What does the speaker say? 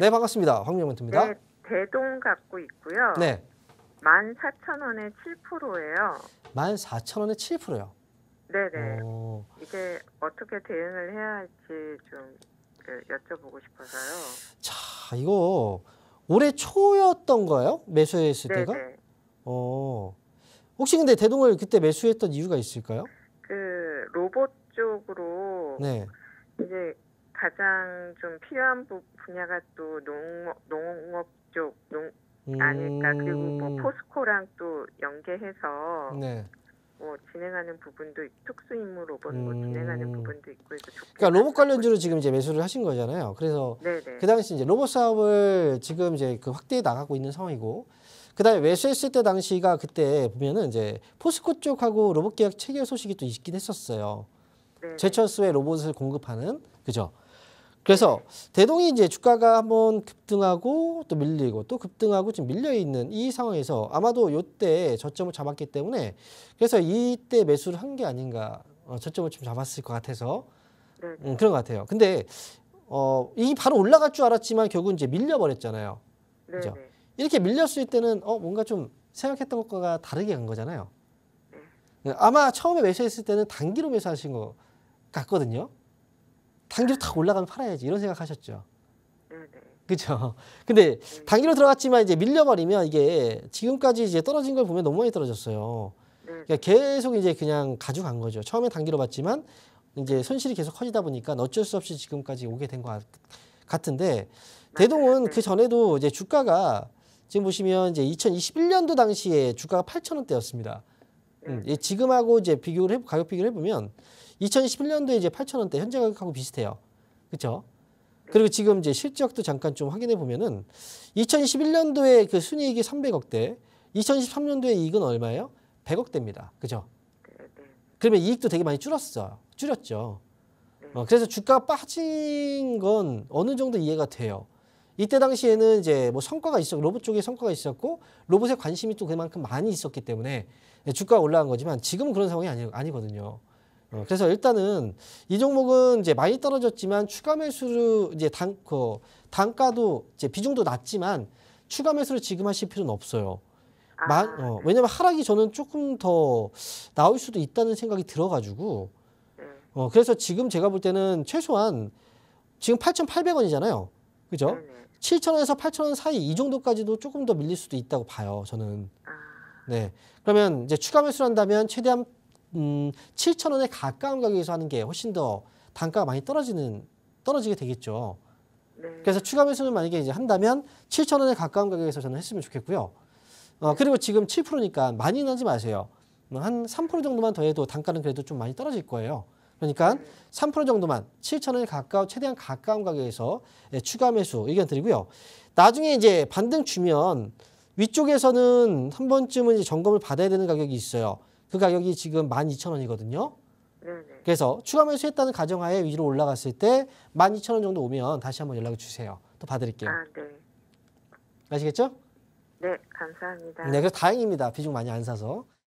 네, 반갑습니다. 황명멘트입니다. 네, 대동 갖고 있고요. 네. 14,000원에 7%예요. 14,000원에 7%요. 네네. 오. 이게 어떻게 대응을 해야 할지 좀 네, 여쭤보고 싶어서요. 자, 이거 올해 초였던 거예요? 매수했을 때가? 어. 혹시 근데 대동을 그때 매수했던 이유가 있을까요? 그 로봇 쪽으로 네. 이제 가장 좀 필요한 부, 분야가 또 농업, 농업 쪽 농, 아닐까 그리고 뭐 음. 포스코랑 또 연계해서 네. 뭐 진행하는 부분도 특수 임무 로봇 음. 뭐 진행하는 부분도 있고 해서 그러니까 로봇 관련주로 지금 이제 매수를 하신 거잖아요. 그래서 네네. 그 당시 이제 로봇 사업을 지금 이제 그 확대해 나가고 있는 상황이고 그다음에 외수했을때 당시가 그때 보면은 이제 포스코 쪽하고 로봇 계약 체결 소식이 또 있긴 했었어요. 제철수에 로봇을 공급하는 그죠? 그래서 대동이 이제 주가가 한번 급등하고 또 밀리고 또 급등하고 지금 밀려 있는 이 상황에서 아마도 요때 저점을 잡았기 때문에 그래서 이때 매수를 한 게 아닌가 어, 저점을 좀 잡았을 것 같아서 네. 음, 그런 것 같아요. 근데 어, 이 바로 올라갈 줄 알았지만 결국 이제 밀려버렸잖아요. 네, 그죠? 네. 이렇게 밀렸을 때는 어, 뭔가 좀 생각했던 것과 다르게 간 거잖아요. 아마 처음에 매수했을 때는 단기로 매수하신 것 같거든요. 단기로 탁 올라가면 팔아야지 이런 생각하셨죠. 그렇죠. 근데 단기로 네. 들어갔지만 이제 밀려버리면 이게 지금까지 이제 떨어진 걸 보면 너무 많이 떨어졌어요. 네. 그러니까 계속 이제 그냥 가져간 거죠. 처음에 단기로 봤지만 이제 네. 손실이 계속 커지다 보니까 어쩔 수 없이 지금까지 오게 된 것 같은데 대동은 그 전에도 이제 주가가 지금 보시면 이제 2021년도 당시에 주가가 8천 원대였습니다. 음, 예, 지금하고 이제 비교를 해 가격 비교를 해보면 2011년도에 이제 8,000원대 현재 가격하고 비슷해요. 그렇죠? 그리고 지금 이제 실적도 잠깐 좀 확인해 보면은 2011년도에 그 순이익이 300억대, 2013년도에 이익은 얼마예요? 100억대입니다. 그죠? 그러면 이익도 되게 많이 줄었어 줄였죠. 어, 그래서 주가 빠진 건 어느 정도 이해가 돼요. 이때 당시에는 이제 뭐 성과가 있었고 로봇 쪽에 성과가 있었고 로봇에 관심이 또 그만큼 많이 있었기 때문에 주가가 올라간 거지만 지금은 그런 상황이 아니, 아니거든요. 어, 그래서 일단은 이 종목은 이제 많이 떨어졌지만 추가 매수를 이제 단, 그 단가도 이제 비중도 낮지만 추가 매수를 지금 하실 필요는 없어요. 아. 마, 어, 네. 왜냐면 하락이 저는 조금 더 나올 수도 있다는 생각이 들어가지고 음. 어, 그래서 지금 제가 볼 때는 최소한 지금 8,800원이잖아요. 그죠? 네, 네. 칠천원에서팔천원 사이 이 정도까지도 조금 더 밀릴 수도 있다고 봐요. 저는. 아. 네. 그러면 이제 추가 매수를 한다면 최대한 음, 7천 원에 가까운 가격에서 하는 게 훨씬 더 단가가 많이 떨어지는 떨어지게 되겠죠. 네. 그래서 추가 매수는 만약에 이제 한다면 7천 원에 가까운 가격에서 저는 했으면 좋겠고요. 어, 그리고 지금 7%니까 많이나지 마세요. 뭐 한3% 정도만 더해도 단가는 그래도 좀 많이 떨어질 거예요. 그러니까 3% 정도만 7천 원에 가까운 최대한 가까운 가격에서 예, 추가 매수 의견 드리고요. 나중에 이제 반등 주면 위쪽에서는 한 번쯤은 이제 점검을 받아야 되는 가격이 있어요. 그 가격이 지금 12,000원이거든요. 네네. 그래서 추가 매수했다는 가정하에 위로 올라갔을 때 12,000원 정도 오면 다시 한번 연락을 주세요. 또 봐드릴게요. 아, 네. 아시겠죠? 네, 감사합니다. 네, 그래서 다행입니다. 비중 많이 안 사서.